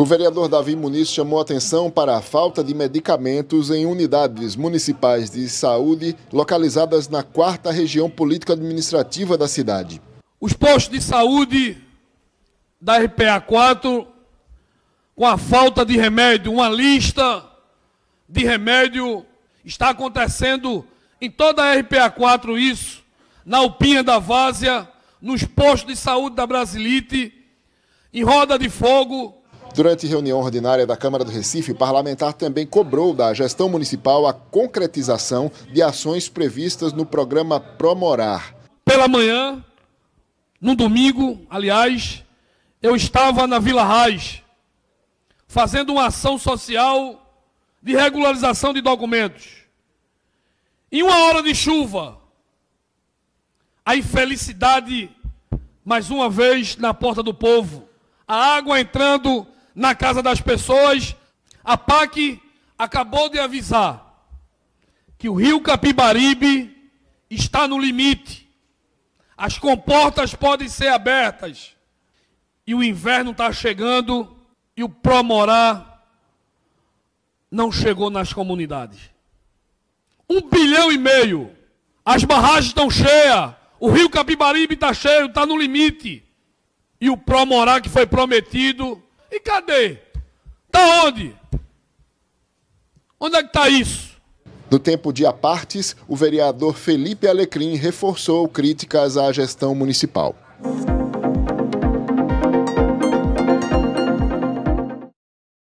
O vereador Davi Muniz chamou atenção para a falta de medicamentos em unidades municipais de saúde localizadas na quarta região político-administrativa da cidade. Os postos de saúde da RPA 4, com a falta de remédio, uma lista de remédio está acontecendo em toda a RPA 4 isso, na Alpinha da Várzea, nos postos de saúde da Brasilite, em Roda de Fogo, Durante reunião ordinária da Câmara do Recife, o parlamentar também cobrou da gestão municipal a concretização de ações previstas no programa Promorar. Pela manhã, no domingo, aliás, eu estava na Vila Raiz, fazendo uma ação social de regularização de documentos. Em uma hora de chuva, a infelicidade, mais uma vez, na porta do povo. A água entrando na casa das pessoas, a PAC acabou de avisar que o rio Capibaribe está no limite. As comportas podem ser abertas. E o inverno está chegando e o Promorá não chegou nas comunidades. Um bilhão e meio. As barragens estão cheias. O rio Capibaribe está cheio, está no limite. E o Promorá que foi prometido e cadê? Está onde? Onde é que está isso? No tempo de apartes, o vereador Felipe Alecrim reforçou críticas à gestão municipal.